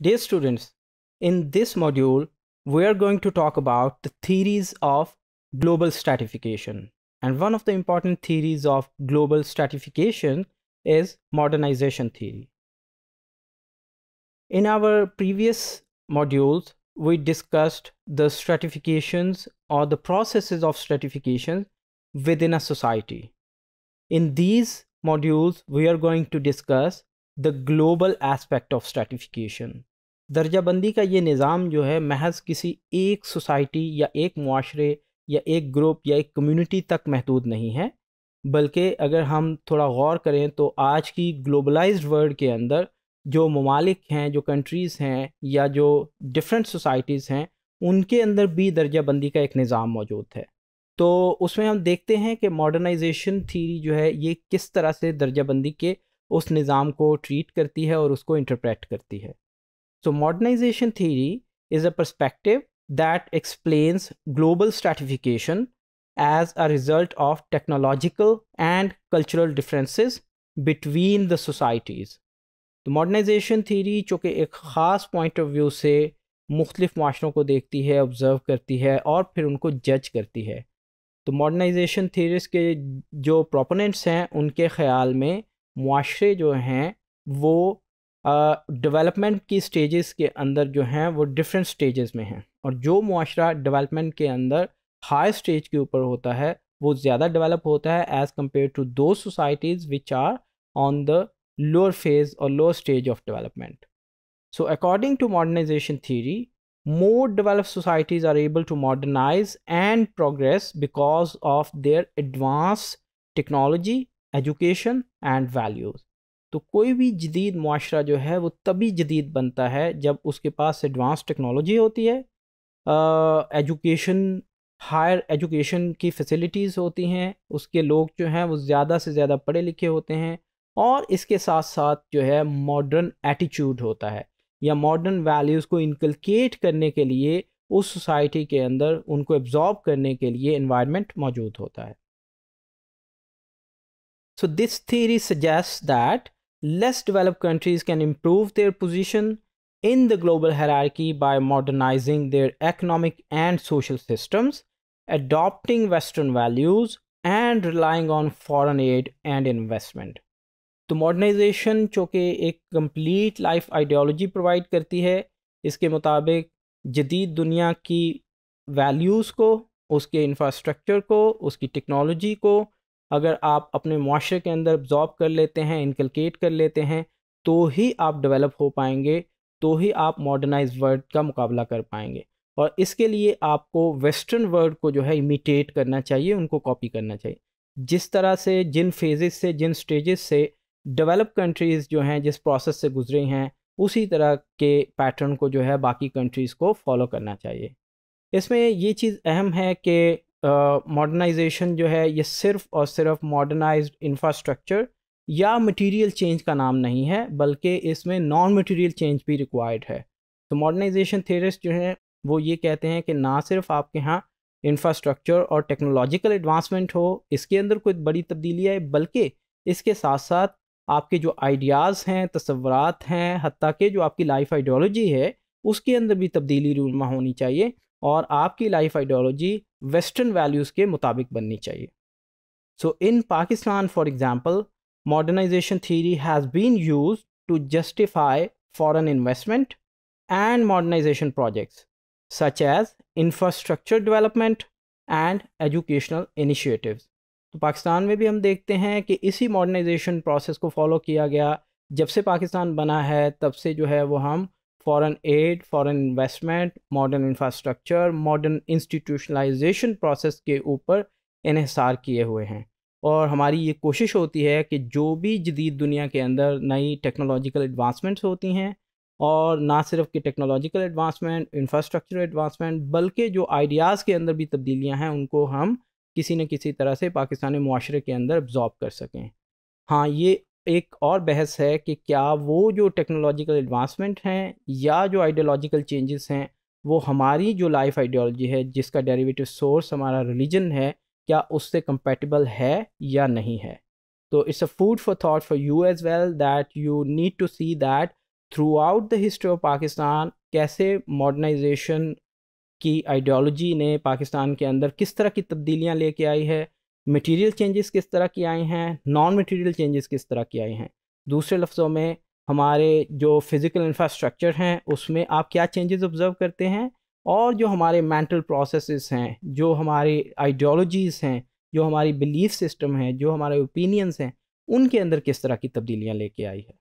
Dear students, in this module, we are going to talk about the theories of global stratification. And one of the important theories of global stratification is modernization theory. In our previous modules, we discussed the stratifications or the processes of stratification within a society. In these modules, we are going to discuss the global aspect of stratification दर्जाबंदी का ये निज़ाम जो है महज किसी एक society या एक माशरे या एक ग्रुप या एक कम्युनिटी तक महदूद नहीं है बल्कि अगर हम थोड़ा गौर करें तो आज की ग्लोबलाइज्ड वर्ल्ड के अंदर जो ममालिक हैं जो कंट्रीज़ हैं या जो डिफरेंट सोसाइटीज़ हैं उनके अंदर भी दर्जाबंदी का एक निज़ाम मौजूद है तो उसमें हम देखते हैं कि मॉडर्नाइजेशन थीरी जो है ये किस तरह से दर्जाबंदी के उस निज़ाम को ट्रीट करती है और उसको इंटरप्रेट करती है so modernization theory is a perspective that explains global stratification as a result of technological and cultural differences between the societies तो मॉडर्नाइजेशन थीरी जो कि एक ख़ास पॉइंट ऑफ व्यू से मुख्तफ माशरों को देखती है ऑब्ज़र्व करती है और फिर उनको जज करती है तो मॉडर्नाइजेशन थीरीज के जो प्रोपोनेंट्स हैं उनके ख्याल में माशरे जो हैं वो डेवलपमेंट की स्टेजेस के अंदर जो हैं वो डिफरेंट स्टेजेस में हैं और जो माशरा डेवलपमेंट के अंदर हाई स्टेज के ऊपर होता है वो ज़्यादा डेवलप होता है as compare to those societies which are on the lower phase और lower stage of development so according to modernization theory more develop societies are able to modernize and progress because of their advance technology education and values तो कोई भी जदीद माशरा जो है वो तभी जदीद बनता है जब उसके पास एडवांस टेक्नोलॉजी होती है एजुकेशन हायर एजुकेशन की फैसिलिटीज़ होती हैं उसके लोग जो हैं वो ज़्यादा से ज़्यादा पढ़े लिखे होते हैं और इसके साथ साथ जो है मॉडर्न एटीट्यूड होता है या मॉडर्न वैल्यूज़ को इनकलकेट करने के लिए उस सोसाइटी के अंदर उनको एब्जॉर्ब करने के लिए इन्वायरमेंट मौजूद होता है So this theory suggests that less developed countries can improve their position in the global hierarchy by modernizing their economic and social systems, adopting Western values, and relying on foreign aid and investment. तो modernization जो कि एक complete life ideology provide करती है इसके मुताबिक जदीद दुनिया की वैल्यूज़ को उसके इंफ्रास्ट्रक्चर को उसकी टेक्नोलॉजी को अगर आप अपने माशरे के अंदर जॉब कर लेते हैं इनकलकेट कर लेते हैं तो ही आप डेवलप हो पाएंगे तो ही आप मॉडर्नाइज वर्ड का मुकाबला कर पाएंगे और इसके लिए आपको वेस्टर्न वर्ड को जो है इमिटेट करना चाहिए उनको कॉपी करना चाहिए जिस तरह से जिन फेजेस से जिन स्टेजेस से डेवलप कंट्रीज़ जो हैं जिस प्रोसेस से गुजरे हैं उसी तरह के पैटर्न को जो है बाकी कंट्रीज़ को फॉलो करना चाहिए इसमें ये चीज़ अहम है कि मॉडर्नाइजेशन जो है ये सिर्फ और सिर्फ मॉडर्नाइज्ड इंफ्रास्ट्रक्चर या मटेरियल चेंज का नाम नहीं है बल्कि इसमें नॉन मटेरियल चेंज भी रिक्वायर्ड है तो मॉडर्नाइजेशन थेरिस्ट जो हैं वो ये कहते हैं कि ना सिर्फ आपके यहाँ इंफ्रास्ट्रक्चर और टेक्नोलॉजिकल एडवांसमेंट हो इसके अंदर कोई बड़ी तब्दीली आए बल्कि इसके साथ साथ आपके जो आइडियाज़ हैं तस्वरत हैं हती कि जो आपकी लाइफ आइडियोलॉजी है उसके अंदर भी तब्दीली रूनमा होनी चाहिए और आपकी लाइफ आइडियोलॉजी वेस्टर्न वैल्यूज़ के मुताबिक बननी चाहिए so in Pakistan for example modernization theory has been use to justify foreign investment and modernization projects such as infrastructure development and educational initiatives तो पाकिस्तान में भी हम देखते हैं कि इसी मॉडर्नाइजेशन प्रोसेस को फॉलो किया गया जब से पाकिस्तान बना है तब से जो है वो हम foreign aid foreign investment modern infrastructure modern institutionalization process के ऊपर इहिसार किए हुए हैं और हमारी ये कोशिश होती है कि जो भी जदीद दुनिया के अंदर नई टेक्नोलॉजिकल एडवांसमेंट्स होती हैं और ना सिर्फ कि टेक्नोलॉजिकल एडवांसमेंट इंफ्रास्ट्रक्चर एडवांसमेंट बल्कि जो आइडियाज़ के अंदर भी तब्दीलियाँ हैं उनको हम किसी न किसी तरह से पाकिस्तानी माशरे के अंदर अब्ज़ॉर्ब कर सकें हाँ ये एक और बहस है कि क्या वो जो टेक्नोलॉजिकल एडवांसमेंट हैं या जो आइडियोलॉजिकल चेंजेस हैं वो हमारी जो लाइफ आइडियोलॉजी है जिसका डेरिवेटिव सोर्स हमारा रिलीजन है क्या उससे कंपेटिबल है या नहीं है तो it's a food for thought for you as well that you need to see that throughout the history of Pakistan कैसे मॉडर्नाइजेशन की आइडियोलॉजी ने पाकिस्तान के अंदर किस तरह की तब्दीलियाँ लेके आई है मटेरियल चेंजेस किस तरह के आए हैं नॉन मटेरियल चेंजेस किस तरह के आए हैं दूसरे लफ्ज़ों में हमारे जो फिज़िकल इंफ्रास्ट्रक्चर हैं उसमें आप क्या चेंजेस ऑब्ज़र्व करते हैं और जो हमारे मेंटल प्रोसेसेस हैं जो हमारे आइडियोलॉजीज़ हैं जो हमारी बिलीफ सिस्टम है जो हमारे ओपिनियंस हैं उनके अंदर किस तरह की तब्दीलियाँ लेके आई है